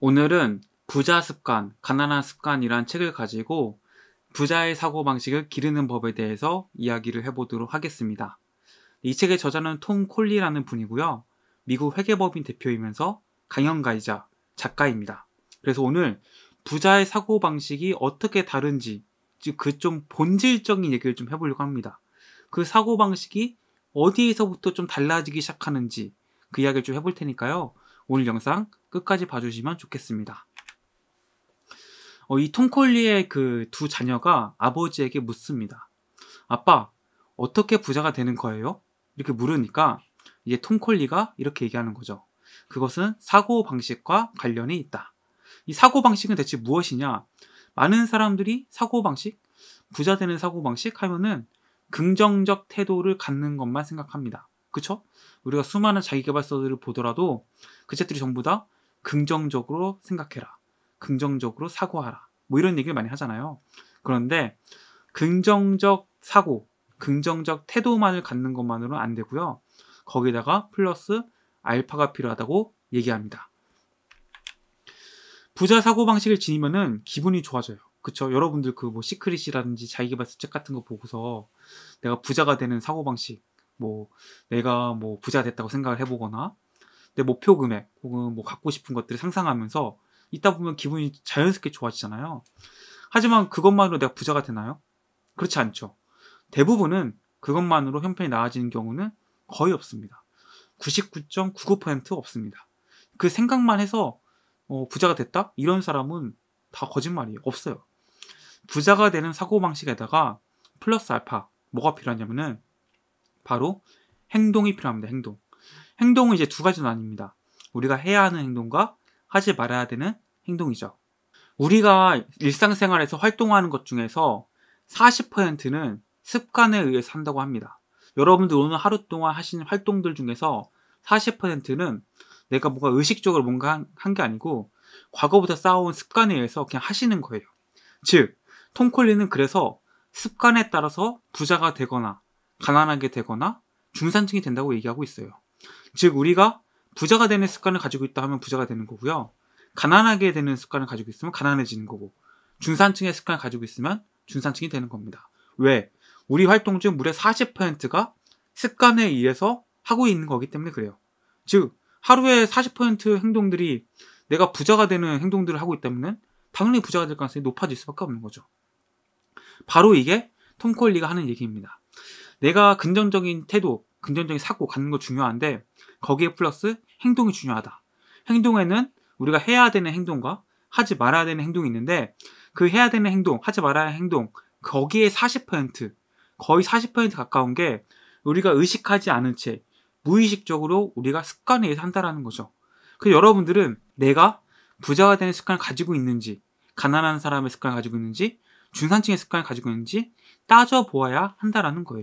오늘은 부자 습관, 가난한 습관이란 책을 가지고 부자의 사고방식을 기르는 법에 대해서 이야기를 해보도록 하겠습니다. 이 책의 저자는 톰 콜리라는 분이고요. 미국 회계법인 대표이면서 강연가이자 작가입니다. 그래서 오늘 부자의 사고방식이 어떻게 다른지, 즉 그 좀 본질적인 얘기를 좀 해보려고 합니다. 그 사고방식이 어디에서부터 좀 달라지기 시작하는지 그 이야기를 좀 해볼 테니까요. 오늘 영상 끝까지 봐주시면 좋겠습니다. 어, 이 톰콜리의 그 두 자녀가 아버지에게 묻습니다. 아빠, 어떻게 부자가 되는 거예요? 이렇게 물으니까 이제 톰콜리가 이렇게 얘기하는 거죠. 그것은 사고 방식과 관련이 있다. 이 사고 방식은 대체 무엇이냐? 많은 사람들이 사고 방식, 부자 되는 사고 방식 하면은 긍정적 태도를 갖는 것만 생각합니다. 그쵸? 우리가 수많은 자기개발서들을 보더라도 그 책들이 전부 다 긍정적으로 생각해라. 긍정적으로 사고하라. 뭐 이런 얘기를 많이 하잖아요. 그런데 긍정적 사고, 긍정적 태도만을 갖는 것만으로는 안 되고요. 거기다가 플러스 알파가 필요하다고 얘기합니다. 부자 사고 방식을 지니면은 기분이 좋아져요. 그쵸? 여러분들 그 뭐 시크릿이라든지 자기개발서 책 같은 거 보고서 내가 부자가 되는 사고 방식, 뭐 내가 뭐 부자 됐다고 생각을 해보거나 내 목표 금액 혹은 뭐 갖고 싶은 것들을 상상하면서 있다 보면 기분이 자연스럽게 좋아지잖아요. 하지만 그것만으로 내가 부자가 되나요? 그렇지 않죠. 대부분은 그것만으로 형편이 나아지는 경우는 거의 없습니다. 99.99% 없습니다. 그 생각만 해서 어, 부자가 됐다? 이런 사람은 다 거짓말이에요. 없어요. 부자가 되는 사고방식에다가 플러스 알파, 뭐가 필요하냐면은 바로 행동이 필요합니다. 행동. 행동은 이제 두 가지로 나뉩니다. 우리가 해야 하는 행동과 하지 말아야 되는 행동이죠. 우리가 일상생활에서 활동하는 것 중에서 40%는 습관에 의해서 한다고 합니다. 여러분들 오늘 하루 동안 하신 활동들 중에서 40%는 내가 뭔가 의식적으로 뭔가 한 게 아니고 과거부터 쌓아온 습관에 의해서 그냥 하시는 거예요. 즉, 톰콜리는 그래서 습관에 따라서 부자가 되거나 가난하게 되거나 중산층이 된다고 얘기하고 있어요. 즉 우리가 부자가 되는 습관을 가지고 있다 하면 부자가 되는 거고요. 가난하게 되는 습관을 가지고 있으면 가난해지는 거고 중산층의 습관을 가지고 있으면 중산층이 되는 겁니다. 왜? 우리 활동 중 무려 40%가 습관에 의해서 하고 있는 거기 때문에 그래요. 즉 하루에 40% 행동들이 내가 부자가 되는 행동들을 하고 있다면 당연히 부자가 될 가능성이 높아질 수밖에 없는 거죠. 바로 이게 톰 콜리가 하는 얘기입니다. 내가 긍정적인 태도, 긍정적인 사고 갖는 거 중요한데 거기에 플러스 행동이 중요하다. 행동에는 우리가 해야 되는 행동과 하지 말아야 되는 행동이 있는데 그 해야 되는 행동, 하지 말아야 하는 행동 거기에 40% 거의 40% 가까운 게 우리가 의식하지 않은 채 무의식적으로 우리가 습관에 의해서 한다라는 거죠. 그 여러분들은 내가 부자가 되는 습관을 가지고 있는지 가난한 사람의 습관을 가지고 있는지 중산층의 습관을 가지고 있는지 따져보아야 한다라는 거예요.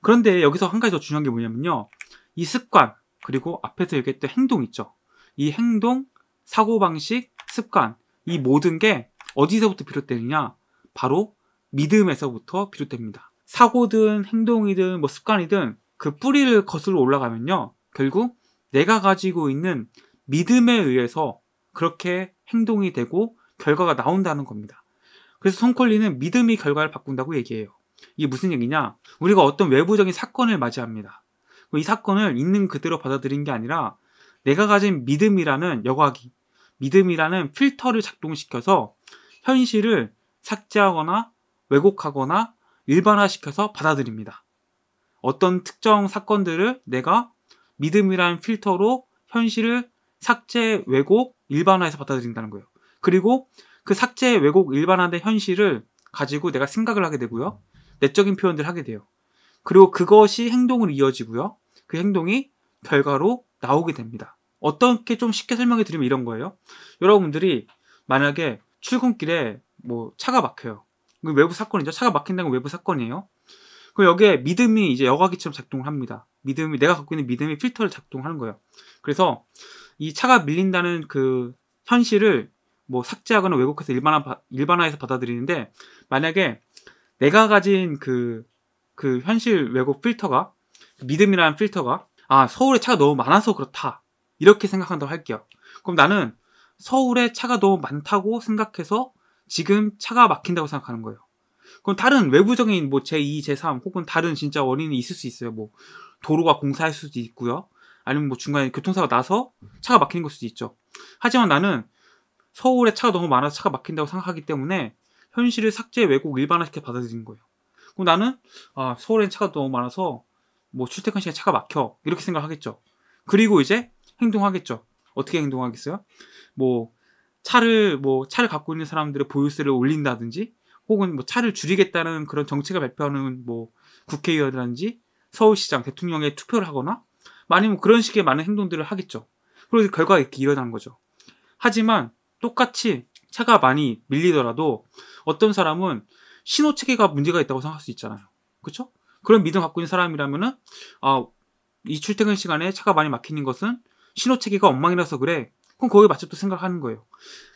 그런데 여기서 한 가지 더 중요한 게 뭐냐면요. 이 습관, 그리고 앞에서 얘기했던 행동 있죠. 이 행동, 사고방식, 습관, 이 모든 게 어디서부터 비롯되느냐? 바로 믿음에서부터 비롯됩니다. 사고든 행동이든 뭐 습관이든 그 뿌리를 거슬러 올라가면요. 결국 내가 가지고 있는 믿음에 의해서 그렇게 행동이 되고 결과가 나온다는 겁니다. 그래서 손콜리는 믿음이 결과를 바꾼다고 얘기해요. 이게 무슨 얘기냐? 우리가 어떤 외부적인 사건을 맞이합니다. 이 사건을 있는 그대로 받아들인 게 아니라 내가 가진 믿음이라는 여과기, 믿음이라는 필터를 작동시켜서 현실을 삭제하거나 왜곡하거나 일반화시켜서 받아들입니다. 어떤 특정 사건들을 내가 믿음이라는 필터로 현실을 삭제, 왜곡, 일반화해서 받아들인다는 거예요. 그리고 그 삭제, 왜곡, 일반화된 현실을 가지고 내가 생각을 하게 되고요. 내적인 표현들 하게 돼요. 그리고 그것이 행동으로 이어지고요. 그 행동이 결과로 나오게 됩니다. 어떻게 좀 쉽게 설명해 드리면 이런 거예요. 여러분들이 만약에 출근길에 뭐 차가 막혀요. 외부 사건이죠. 차가 막힌다는 건 외부 사건이에요. 그럼 여기에 믿음이 이제 여과기처럼 작동을 합니다. 믿음이 내가 갖고 있는 믿음이 필터를 작동하는 거예요. 그래서 이 차가 밀린다는 그 현실을 뭐 삭제하거나 왜곡해서 일반화 일반화해서 받아들이는데 만약에 내가 가진 그, 그 현실 왜곡 필터가, 믿음이라는 필터가, 아, 서울에 차가 너무 많아서 그렇다. 이렇게 생각한다고 할게요. 그럼 나는 서울에 차가 너무 많다고 생각해서 지금 차가 막힌다고 생각하는 거예요. 그럼 다른 외부적인 뭐 제2, 제3 혹은 다른 진짜 원인이 있을 수 있어요. 뭐 도로가 공사할 수도 있고요. 아니면 뭐 중간에 교통사고 나서 차가 막히는 걸 수도 있죠. 하지만 나는 서울에 차가 너무 많아서 차가 막힌다고 생각하기 때문에 현실을 삭제 왜곡 일반화시켜 받아들인 거예요. 그럼 나는 아 서울엔 차가 너무 많아서 뭐 출퇴근 시간 에 차가 막혀 이렇게 생각하겠죠. 그리고 이제 행동하겠죠. 어떻게 행동하겠어요? 뭐 차를 뭐 차를 갖고 있는 사람들의 보유세를 올린다든지 혹은 뭐 차를 줄이겠다는 그런 정책을 발표하는 뭐 국회의원이라든지 서울시장 대통령에 투표를 하거나 아니면 뭐 그런 식의 많은 행동들을 하겠죠. 그리고 결과가 이렇게 일어난 거죠. 하지만 똑같이 차가 많이 밀리더라도 어떤 사람은 신호 체계가 문제가 있다고 생각할 수 있잖아요. 그쵸 그런 믿음 갖고 있는 사람이라면은 아, 이 출퇴근 시간에 차가 많이 막히는 것은 신호 체계가 엉망이라서 그래. 그럼 거기에 맞춰 또 생각하는 거예요.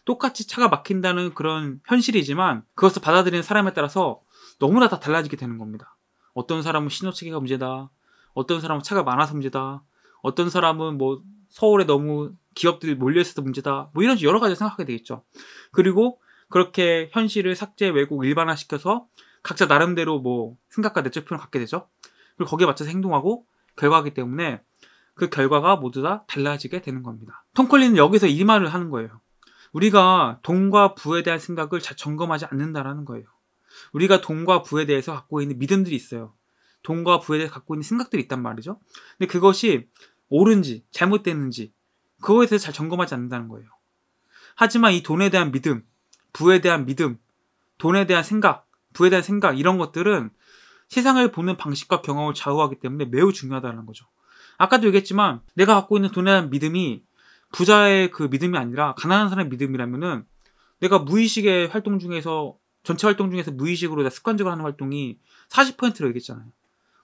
똑같이 차가 막힌다는 그런 현실이지만 그것을 받아들이는 사람에 따라서 너무나 다 달라지게 되는 겁니다. 어떤 사람은 신호 체계가 문제다. 어떤 사람은 차가 많아서 문제다. 어떤 사람은 뭐 서울에 너무 기업들이 몰려있어서 문제다. 뭐 이런 여러 가지 생각하게 되겠죠. 그리고 그렇게 현실을 삭제, 왜곡, 일반화시켜서 각자 나름대로 뭐 생각과 내적 표현을 갖게 되죠. 그리고 거기에 맞춰서 행동하고 결과하기 때문에 그 결과가 모두 다 달라지게 되는 겁니다. 톰콜리는 여기서 이 말을 하는 거예요. 우리가 돈과 부에 대한 생각을 점검하지 않는다라는 거예요. 우리가 돈과 부에 대해서 갖고 있는 믿음들이 있어요. 돈과 부에 대해서 갖고 있는 생각들이 있단 말이죠. 근데 그것이 옳은지 잘못됐는지 그거에 대해서 잘 점검하지 않는다는 거예요. 하지만 이 돈에 대한 믿음, 부에 대한 믿음, 돈에 대한 생각, 부에 대한 생각 이런 것들은 세상을 보는 방식과 경험을 좌우하기 때문에 매우 중요하다는 거죠. 아까도 얘기했지만 내가 갖고 있는 돈에 대한 믿음이 부자의 그 믿음이 아니라 가난한 사람의 믿음이라면은 내가 무의식의 활동 중에서 전체 활동 중에서 무의식으로 내 습관적으로 하는 활동이 40%라고 얘기했잖아요.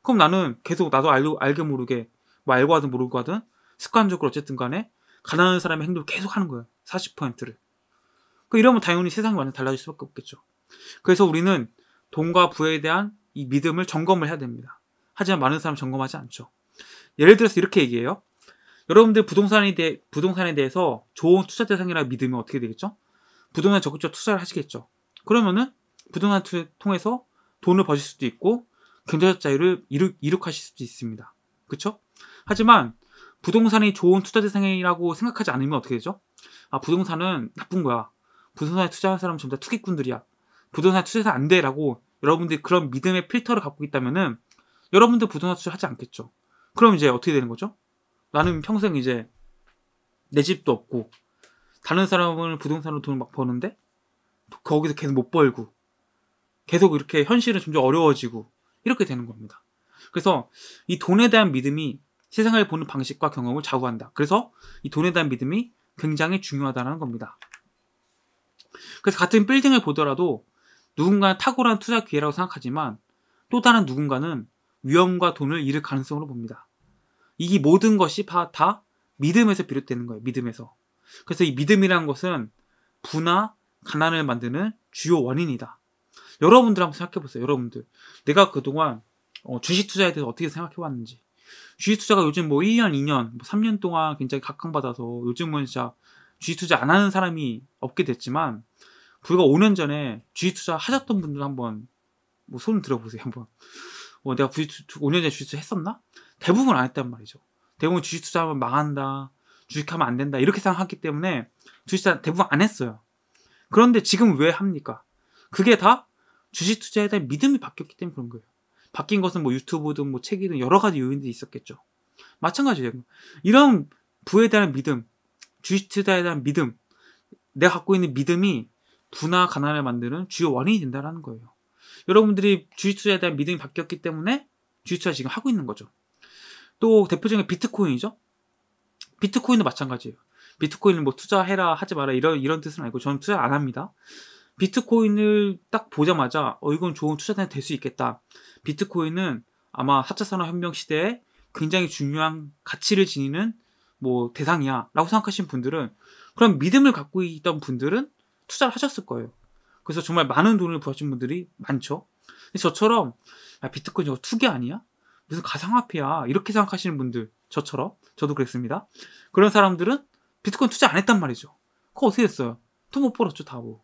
그럼 나는 계속 나도 알, 알게 모르게 뭐 알고 하든 모르고 하든 습관적으로 어쨌든 간에 가난한 사람의 행동을 계속 하는 거예요. 40%를. 그 이러면 당연히 세상이 완전 달라질 수밖에 없겠죠. 그래서 우리는 돈과 부에 대한 이 믿음을 점검을 해야 됩니다. 하지만 많은 사람 점검하지 않죠. 예를 들어서 이렇게 얘기해요. 여러분들 부동산에 대해 부동산에 대해서 좋은 투자 대상이라 믿으면 어떻게 되겠죠? 부동산 적극적 투자를 하시겠죠. 그러면은 부동산 투 통해서 돈을 버실 수도 있고 경제적 자유를 이룩, 이룩하실 수도 있습니다. 그렇죠? 하지만 부동산이 좋은 투자 대상이라고 생각하지 않으면 어떻게 되죠? 아 부동산은 나쁜 거야. 부동산에 투자하는 사람은 전부 다 투기꾼들이야. 부동산 에 투자해서 안 돼라고 여러분들이 그런 믿음의 필터를 갖고 있다면은 여러분들 부동산 투자하지 않겠죠. 그럼 이제 어떻게 되는 거죠? 나는 평생 이제 내 집도 없고 다른 사람을 부동산으로 돈을 막 버는데 거기서 계속 못 벌고 계속 이렇게 현실은 점점 어려워지고 이렇게 되는 겁니다. 그래서 이 돈에 대한 믿음이 세상을 보는 방식과 경험을 좌우한다. 그래서 이 돈에 대한 믿음이 굉장히 중요하다는 겁니다. 그래서 같은 빌딩을 보더라도 누군가는 탁월한 투자 기회라고 생각하지만 또 다른 누군가는 위험과 돈을 잃을 가능성으로 봅니다. 이 모든 것이 다 믿음에서 비롯되는 거예요. 믿음에서. 그래서 이 믿음이라는 것은 분화, 가난을 만드는 주요 원인이다. 여러분들 한번 생각해 보세요. 여러분들. 내가 그동안 어, 주식 투자에 대해서 어떻게 생각해 왔는지. 주식 투자가 요즘 뭐 1년, 2년, 3년 뭐 동안 굉장히 각광받아서 요즘은 진짜 주식 투자 안 하는 사람이 없게 됐지만 불과 5년 전에 주식 투자 하셨던 분들 한번 뭐손 들어보세요 한번 어, 내가 주식 투 5년 전에 주식 투자 했었나? 대부분 안 했단 말이죠 대부분 주식 투자하면 망한다 주식하면 안 된다 이렇게 생각하기 때문에 주식 투자 대부분 안 했어요 그런데 지금 왜 합니까? 그게 다 주식 투자에 대한 믿음이 바뀌었기 때문에 그런 거예요 바뀐 것은 뭐 유튜브든 뭐 책이든 여러 가지 요인들이 있었겠죠. 마찬가지예요. 이런 부에 대한 믿음, 주식투자에 대한 믿음, 내가 갖고 있는 믿음이 부나 가난을 만드는 주요 원인이 된다라는 거예요. 여러분들이 주식투자에 대한 믿음이 바뀌었기 때문에 주식투자 지금 하고 있는 거죠. 또 대표적인 비트코인이죠. 비트코인도 마찬가지예요. 비트코인을 뭐 투자해라 하지 마라 이런 이런 뜻은 아니고 저는 투자 안 합니다. 비트코인을 딱 보자마자 어 이건 좋은 투자단이 될 수 있겠다. 비트코인은 아마 4차 산업혁명 시대에 굉장히 중요한 가치를 지니는 뭐 대상이야 라고 생각하신 분들은 그런 믿음을 갖고 있던 분들은 투자를 하셨을 거예요. 그래서 정말 많은 돈을 부하신 분들이 많죠. 저처럼 야, 비트코인 저거 투기 아니야? 무슨 가상화폐야? 이렇게 생각하시는 분들 저처럼 저도 그랬습니다. 그런 사람들은 비트코인 투자 안 했단 말이죠. 그거 어떻게 됐어요? 돈 못 벌었죠 다 뭐.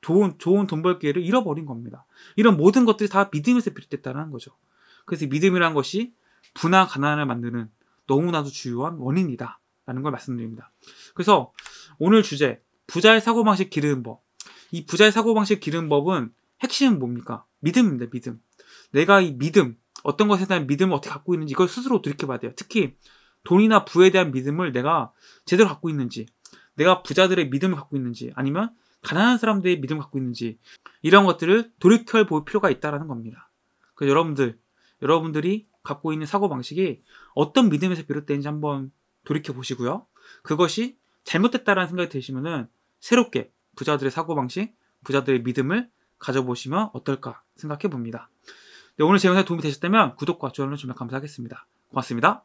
좋은 좋은 돈 벌 기회를 잃어버린 겁니다. 이런 모든 것들이 다 믿음에서 비롯됐다는 거죠. 그래서 믿음이란 것이 분화 가난을 만드는 너무나도 주요한 원인이다. 라는 걸 말씀드립니다. 그래서 오늘 주제, 부자의 사고방식 기르는 법. 이 부자의 사고방식 기르는 법은 핵심은 뭡니까? 믿음입니다, 믿음. 내가 이 믿음, 어떤 것에 대한 믿음을 어떻게 갖고 있는지 이걸 스스로 들이켜봐야 돼요. 특히 돈이나 부에 대한 믿음을 내가 제대로 갖고 있는지, 내가 부자들의 믿음을 갖고 있는지, 아니면 가난한 사람들의 믿음 갖고 있는지 이런 것들을 돌이켜 볼 필요가 있다라는 겁니다. 그 여러분들 여러분들이 갖고 있는 사고 방식이 어떤 믿음에서 비롯된지 한번 돌이켜 보시고요. 그것이 잘못됐다라는 생각이 드시면은 새롭게 부자들의 사고 방식, 부자들의 믿음을 가져보시면 어떨까 생각해 봅니다. 네, 오늘 제영상 도움이 되셨다면 구독과 좋아요는 정말 감사하겠습니다. 고맙습니다.